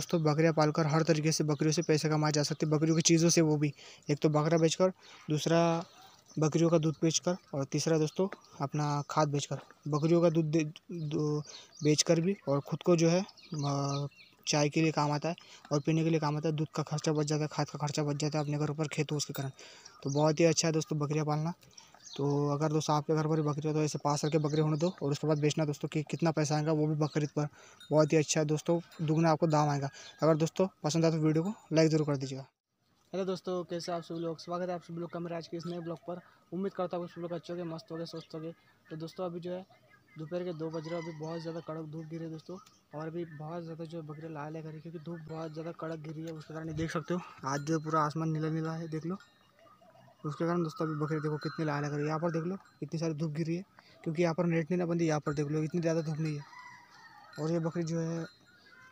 दोस्तों बकरियाँ पालकर हर तरीके से बकरियों से पैसे कमाए जा सकते बकरियों की चीज़ों से वो भी एक तो बकरा बेचकर दूसरा बकरियों का दूध बेचकर और तीसरा दोस्तों अपना खाद बेचकर बकरियों का दूध बेचकर भी और ख़ुद को जो है चाय के लिए काम आता है और पीने के लिए काम आता है दूध का खर्चा बच जाता है खाद का खर्चा बच जाता है अपने घर पर खेतों उसके कारण तो बहुत ही अच्छा है दोस्तों बकरियाँ पालना तो अगर दोस्तों आपके घर पर बकरी हो तो ऐसे पास करके बकरी होने दो और उसके बाद बेचना दोस्तों कि कितना पैसा आएगा वो भी बकरीद पर बहुत ही अच्छा है दोस्तों दुगना आपको दाम आएगा अगर दोस्तों पसंद आए तो वीडियो को लाइक ज़रूर कर दीजिएगा हेलो दोस्तों कैसे आप सभी लोग स्वागत है आप सभी लोग का मेरे आज के इस नए ब्लॉग पर उम्मीद करता हूँ सभी लोग अच्छे हो गए मस्त हो गए स्वस्थ हो गए तो दोस्तों अभी जो है दोपहर के दो बज रहे अभी बहुत ज़्यादा कड़क धूप गिरी है दोस्तों और भी बहुत ज़्यादा जो बकरे लाल है क्योंकि धूप बहुत ज़्यादा कड़क गिरी है उसके कारण देख सकते हो आज जो पूरा आसमान नीला नीला है देख लो उसके कारण दोस्तों अभी बकरी देखो कितने लाल लग रही है यहाँ पर देख लो इतनी सारी धूप गिरी है क्योंकि यहाँ पर नेट नहीं ना बंदी यहाँ पर देख लो इतनी ज़्यादा धूप नहीं है और ये बकरी जो है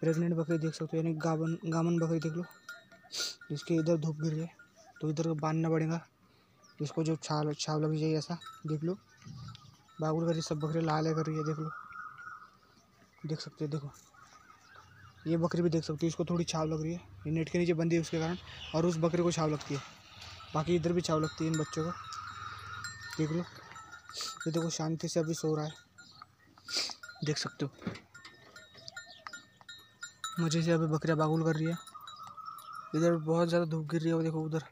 प्रेगनेंट बकरी देख सकते हो यानी गाबन गामन बकरी देख लो जिसके इधर धूप गिर है तो इधर बांधना पड़ेगा इसको जो छाल छाव लग जाए ऐसा देख लो बागुल करी सब बकरी लाल कर रही है देख लो देख सकते हो देखो ये बकरी भी देख सकते हो इसको थोड़ी छाव लग रही है नेट के नीचे बंदी है उसके कारण और उस बकरी को छाव लगती है बाकी इधर भी चाव लगती है इन बच्चों को देख लो ये देखो शांति से अभी सो रहा है देख सकते हो मुझे से अभी बकरिया बागुल कर रही है इधर बहुत ज़्यादा धूप गिर रही है वो देखो उधर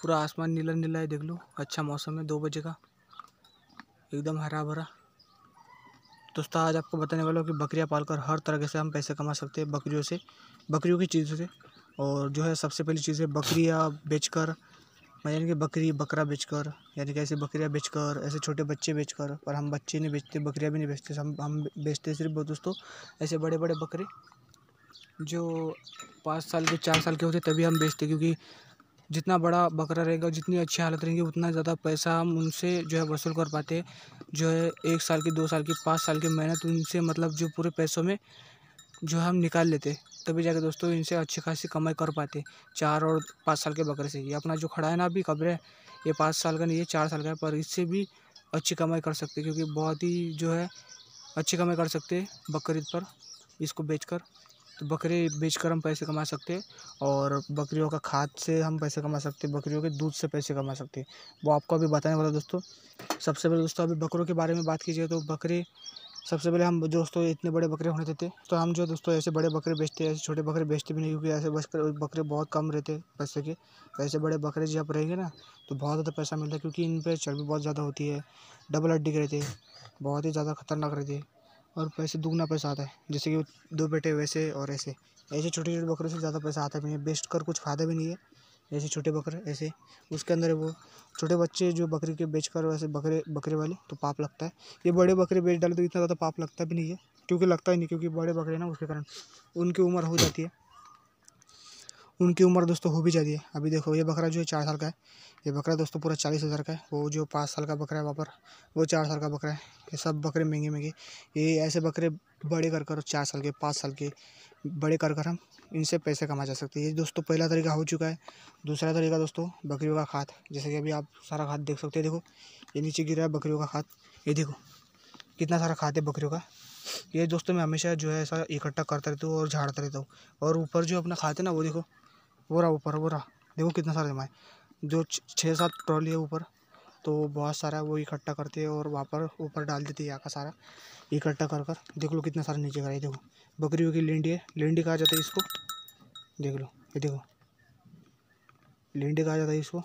पूरा आसमान नीला नीला है देख लो अच्छा मौसम है दो बजे का एकदम हरा भरा दोस्तों आज आपको बताने वाला हूँ कि बकरियाँ पालकर हर तरह से हम पैसे कमा सकते हैं बकरियों से बकरियों की चीज़ों से और जो है सबसे पहली चीज़ है बकरियाँ बेचकर यानी कि बकरी बकरा बेचकर यानी कि ऐसे बकरियाँ बेचकर ऐसे छोटे बच्चे बेचकर पर हम बच्चे नहीं बेचते बकरियाँ भी नहीं बेचते हम हम बेचते सिर्फ दोस्तों ऐसे बड़े बड़े बकरे जो पाँच साल के चार साल के होते तभी हम बेचते क्योंकि जितना बड़ा बकरा रहेगा जितनी अच्छी हालत रहेगी उतना ज़्यादा पैसा हम उनसे जो है वसूल कर पाते जो है एक साल की दो साल की पाँच साल की मेहनत उनसे मतलब जो पूरे पैसों में जो हम निकाल लेते तभी जाके दोस्तों इनसे अच्छी खासी कमाई कर पाते चार और पाँच साल के बकरे से ये अपना जो खड़ा है ना अभी है ये पाँच साल का नहीं है चार साल का है पर इससे भी अच्छी कमाई कर सकते क्योंकि बहुत ही जो है अच्छी कमाई कर सकते बकरीद पर इसको बेचकर तो बकरे बेच हम पैसे कमा सकते और बकरियों का खाद से हम पैसे कमा सकते बकरियों के दूध से पैसे कमा सकते वो आपको अभी बताने वाला दोस्तों सबसे पहले दोस्तों अभी बकरों के बारे में बात कीजिए तो बकरे सबसे पहले हम दोस्तों इतने बड़े बकरे होने देते तो हम जो दोस्तों ऐसे बड़े बकरे बेचते हैं ऐसे छोटे बकरे बेचते भी नहीं क्योंकि ऐसे बकरे बकरे बहुत कम रहते पैसे के ऐसे बड़े बकरे जब रहेंगे ना तो बहुत ज़्यादा पैसा मिलता है क्योंकि इन पर चर्बी बहुत ज़्यादा होती है डबल हड्डी के रहते बहुत ही ज़्यादा खतरनाक रहते हैं और पैसे दुगना पैसा आता है जैसे कि दो बेटे वैसे और ऐसे ऐसे छोटे छोटे बकरे से ज़्यादा पैसा आता है बेच कर कुछ फ़ायदा भी नहीं है जैसे छोटे बकरे ऐसे उसके अंदर वो छोटे बच्चे जो बकरी के बेच कर वैसे बकरे बकरे वाले तो पाप लगता है ये बड़े बकरे बेच डाले तो इतना ज़्यादा पाप लगता भी नहीं है क्योंकि लगता ही नहीं क्योंकि बड़े बकरे ना उसके कारण उनकी उम्र हो जाती है उनकी उम्र दोस्तों हो भी जाती है अभी देखो ये बकरा जो है चार साल का है ये बकरा दोस्तों पूरा चालीस हज़ार का है वो जो पाँच साल का बकरा है वहाँ पर वो चार साल का बकरा है ये सब बकरे महंगे महंगे ये ऐसे बकरे बड़े कर कर चार साल के पाँच साल के बड़े कर कर हम इनसे पैसे कमा जा सकते हैं ये दोस्तों पहला तरीका हो चुका है दूसरा तरीका दोस्तों बकरियों का खाद जैसे कि अभी आप सारा खाद देख सकते हैं देखो ये नीचे गिरा है बकरियों का खाद ये देखो कितना सारा खाद है बकरियों का ये दोस्तों मैं हमेशा जो है ऐसा इकट्ठा करता रहता हूँ और झाड़ता रहता हूँ और ऊपर जो अपना खाते ना वो देखो वो रहा ऊपर वो रहा देखो कितना सारा जमा है जो छः सात ट्रॉली है ऊपर तो बहुत सारा वो इकट्ठा करते हैं और वहाँ पर ऊपर डाल देती है यहाँ का सारा इकट्ठा कर कर देख लो कितना सारा नीचे कराए देखो बकरियों की लेंडी है लेंडी कहा जाता है इसको देख लो ये देखो लेंडी कहा जाता है इसको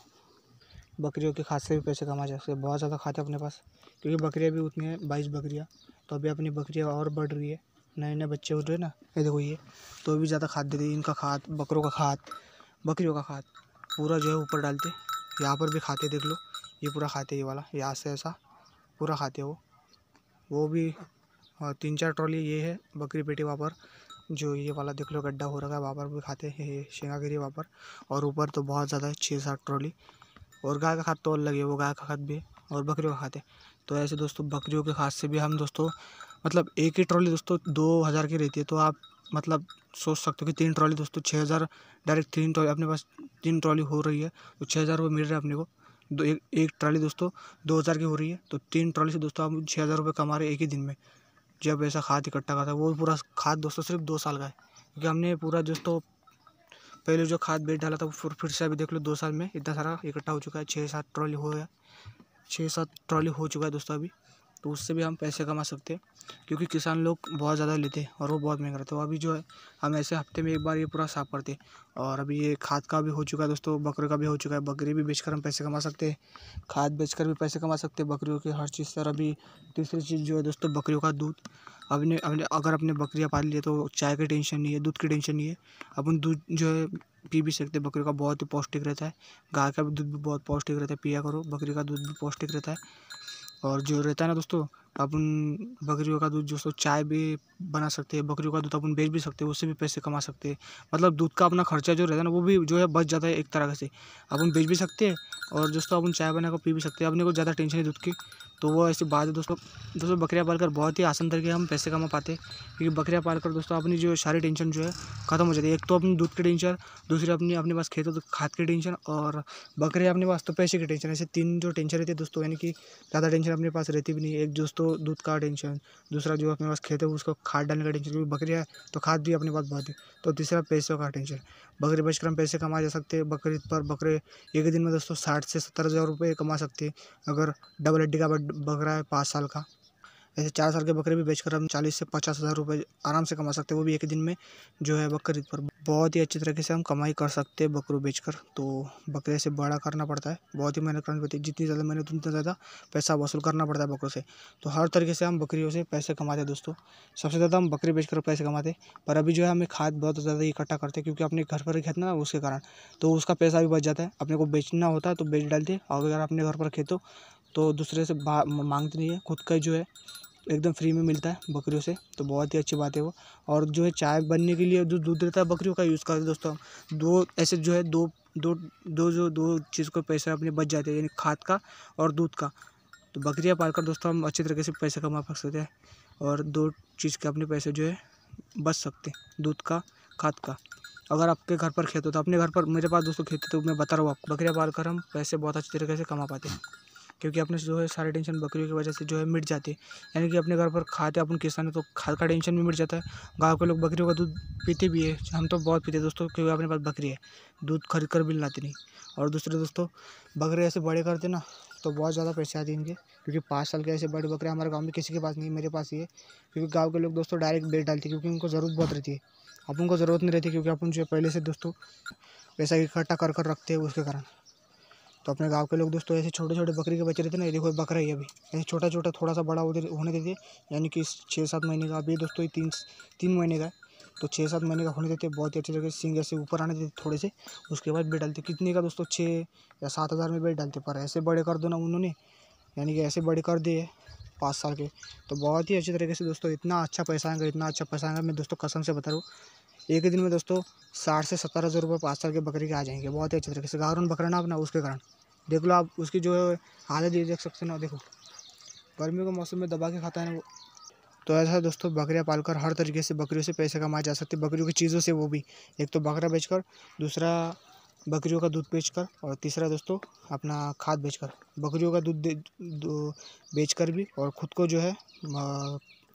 बकरियों के खाद से भी पैसे कमा जा सकते बहुत ज़्यादा खाते अपने पास क्योंकि बकरियाँ भी उतनी हैं बाईस बकरियाँ तो अभी अपनी बकरियाँ और बढ़ रही है नए नए बच्चे उठ रहे ना ये देखो ये तो भी ज़्यादा खाद देती है इनका खाद बकरों का खाद बकरियों का खाद पूरा जो है ऊपर डालते यहाँ पर भी खाते देख लो ये पूरा खाते ये वाला यहाँ से ऐसा पूरा खाते वो वो भी तीन चार ट्रॉली ये है बकरी पेटी वहाँ पर जो ये वाला देख लो गड्ढा हो रखा है वहाँ पर भी खाते हैं ये शेंगागिरी वहाँ पर और ऊपर तो बहुत ज़्यादा है छः सात ट्रॉली और गाय का खाद तो अलग है वो गाय का खाद भी है और बकरियों का खाते तो ऐसे दोस्तों बकरियों के खाद से भी हम दोस्तों मतलब एक ही ट्रॉली दोस्तों दो हज़ार की रहती है तो आप मतलब सोच सकते हो कि तीन ट्रॉली दोस्तों छः हज़ार डायरेक्ट तीन ट्रॉली अपने पास तीन ट्रॉली हो रही है तो छः हज़ार रुपये मिल रहा है अपने को दो एक एक ट्रॉली दोस्तों दो हज़ार की हो रही है तो तीन ट्रॉली से दोस्तों आप छः हज़ार रुपये कमा रहे हैं एक ही दिन में जब ऐसा खाद इकट्ठा करता है वो पूरा खाद दोस्तों सिर्फ दो साल का है क्योंकि हमने पूरा दोस्तों पहले जो खाद बेच डाला था वो फिर से अभी देख लो दो साल में इतना सारा इकट्ठा हो चुका है छः सात ट्रॉली हो गया छः सात ट्रॉली हो चुका है दोस्तों अभी तो उससे भी हम पैसे कमा सकते हैं क्योंकि किसान लोग बहुत ज़्यादा लेते हैं और वो बहुत महंगा रहता है अभी जो है हम ऐसे हफ्ते में एक बार ये पूरा साफ करते हैं और अभी ये खाद का भी हो चुका है दोस्तों बकरे का भी हो चुका है बकरी भी बेचकर हम पैसे कमा सकते हैं खाद बेचकर भी पैसे कमा सकते हैं बकरियों की हर चीज़ सर अभी तीसरी चीज़ जो है दोस्तों बकरियों का दूध अपने अपने अगर अपने बकरियाँ पाल लिए तो चाय की टेंशन नहीं है दूध की टेंशन नहीं है अपन दूध जो है पी भी सकते बकरी का बहुत ही पौष्टिक रहता है गाय का भी दूध भी बहुत पौष्टिक रहता है पिया करो बकरी का दूध भी पौष्टिक रहता है और जो रहता है ना दोस्तों अपन बकरियों का दूध दोस्तों चाय भी बना सकते हैं बकरियों का दूध अपन बेच भी सकते हैं उससे भी पैसे कमा सकते हैं मतलब दूध का अपना खर्चा जो रहता है ना वो भी जो है बच जाता है एक तरह से अपन बेच भी सकते हैं और दोस्तों अपन चाय बना कर पी भी सकते हैं अपने को ज़्यादा टेंशन है दूध की तो वो ऐसी बात है दोस्तों दोस्तों बकरियाँ पाल कर बहुत ही आसान तरीके हम पैसे कमा पाते क्योंकि बकरियाँ पाल कर दोस्तों अपनी जो सारी टेंशन जो है ख़त्म हो जाती है एक तो अपनी दूध की टेंशन दूसरी अपनी अपने पास खेतों तो खाद की टेंशन और बकरे अपने पास तो पैसे की टेंशन ऐसे तीन जो टेंशन रहती है दोस्तों यानी कि ज़्यादा टेंशन अपने पास रहती भी नहीं एक दोस्तों दूध का टेंशन दूसरा जो अपने पास खेत है उसको खाद डालने का टेंशन क्योंकि बकरी है तो खाद भी अपने पास बहुत है तो तीसरा पैसों का टेंशन बकरी बचकर हम पैसे कमा जा सकते हैं बकरी पर बकरे एक दिन में दोस्तों साठ से सत्तर हज़ार रुपये कमा सकते हैं अगर डबल हड्डी का बकरा है पाँच साल का ऐसे चार साल के बकरे भी बेचकर हम चालीस से पचास हज़ार रुपये आराम से कमा सकते हैं वो भी एक दिन में जो है बकरी पर बहुत ही अच्छी तरीके से हम कमाई कर सकते हैं बकरों बेचकर तो बकरे से बड़ा करना पड़ता है बहुत ही मेहनत करनी पड़ती है जितनी ज़्यादा मेहनत उतना ज़्यादा पैसा वसूल करना पड़ता है बकरों से तो हर तरीके से हम बकरियों से पैसे कमाते हैं दोस्तों सबसे ज़्यादा हम बकरी बेचकर पैसे कमाते पर अभी जो है हमें खाद बहुत ज़्यादा इकट्ठा करते हैं क्योंकि अपने घर पर खेतना ना उसके कारण तो उसका पैसा भी बच जाता है अपने को बेचना होता है तो बेच डालते और अगर अपने घर पर खेतो तो दूसरे से मांगते नहीं है खुद का जो है एकदम फ्री में मिलता है बकरियों से तो बहुत ही अच्छी बात है वो और जो है चाय बनने के लिए जो दूध रहता है बकरियों का यूज़ करते हैं दोस्तों दो ऐसे जो है दो दो दो जो दो चीज़ को पैसा अपने बच जाते हैं यानी खाद का और दूध का तो बकरियाँ पालकर दोस्तों हम अच्छे तरीके से पैसे कमा सकते हैं और दो चीज़ के अपने पैसे जो है बच सकते हैं दूध का खाद का अगर आपके घर पर खेत हो तो अपने घर पर मेरे पास दोस्तों खेत तो मैं बता रहा हूँ आपको बकरियाँ पाल कर हम पैसे बहुत अच्छी तरीके से कमा पाते हैं क्योंकि अपने जो है सारी टेंशन बकरियों की वजह से जो है मिट जाती है यानी कि अपने घर पर खाते अपन किसान है तो खाद का टेंशन भी मिट जाता है गाँव के लोग बकरियों का दूध पीते भी है हम तो बहुत पीते दोस्तों क्योंकि अपने पास बकरी है दूध खरीद कर भी लाते नहीं और दूसरे दोस्तों बकरे ऐसे बड़े करते ना तो बहुत ज़्यादा पैसे आते हैं इनके क्योंकि पाँच साल के ऐसे बड़े बकरे हमारे गाँव में किसी के पास नहीं मेरे पास ही है क्योंकि गाँव के लोग दोस्तों डायरेक्ट बेच डालते क्योंकि उनको ज़रूरत बहुत रहती है अपन को ज़रूरत नहीं रहती क्योंकि अपन जो पहले से दोस्तों पैसा इकट्ठा कर कर रखते हैं उसके कारण तो अपने गांव के लोग दोस्तों ऐसे छोटे छोटे बकरी के बच्चे रहते ना ये देखो बकरा ही अभी ऐसे छोटा छोटा थोड़ा सा बड़ा उधर होने देते यानी कि छः सात महीने का अभी दोस्तों ये तीन तीन महीने का है तो छः सात महीने का होने देते बहुत ही अच्छे तरीके से सिंग ऐसे ऊपर आने देते थोड़े से उसके बाद बेट डालते कितने का दोस्तों छः या सात हज़ार में बेट डालते पर ऐसे बड़े कर दो ना उन्होंने यानी कि ऐसे बड़े कर दिए पाँच साल के तो बहुत ही अच्छे तरीके से दोस्तों इतना अच्छा पैसा आएगा इतना अच्छा पैसा आएगा मैं दोस्तों कसम से बता रहा हूँ एक ही दिन में दोस्तों साठ से सत्तर हज़ार रुपये पाँच साल के बकरी के आ जाएंगे बहुत ही अच्छे तरीके से गारून बकरा ना उसके कारण देख लो आप उसकी जो हालत ये देख सकते ना देखो गर्मी के मौसम में दबा के खाता है ना वो तो ऐसा दोस्तों बकरियाँ पालकर हर तरीके से बकरियों से पैसे कमाए जा सकते बकरियों की चीज़ों से वो भी एक तो बकरा बेचकर दूसरा बकरियों का दूध बेचकर और तीसरा दोस्तों अपना खाद बेचकर बकरियों का दूध बेचकर भी और ख़ुद को जो है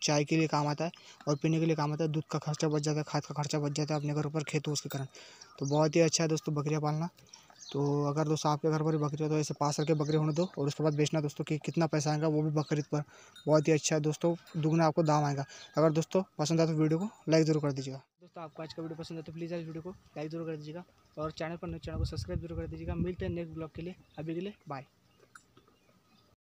चाय के लिए काम आता है और पीने के लिए काम आता है दूध का खर्चा बच जाता है खाद का खर्चा बच जाता है अपने घर पर खेत हो उसके कारण तो बहुत ही अच्छा है दोस्तों बकरियाँ पालना तो अगर दोस्तों आपके घर पर भी बकरी हो तो ऐसे पास करके बकरी होने दो और उसके बाद बेचना दोस्तों कि कितना पैसा आएगा वो भी बकरीद पर बहुत ही अच्छा है दोस्तों दुगना आपको दाम आएगा अगर दोस्तों पसंद आए तो वीडियो को लाइक जरूर कर दीजिएगा दोस्तों आपको आज का वीडियो पसंद आए तो प्लीज़ आज वीडियो को लाइक जरूर कर दीजिएगा और चैनल पर नए तो चैनल को सब्सक्राइब जरूर कर दीजिएगा मिलते हैं नेक्स्ट ब्लॉग के लिए अभी के लिए बाय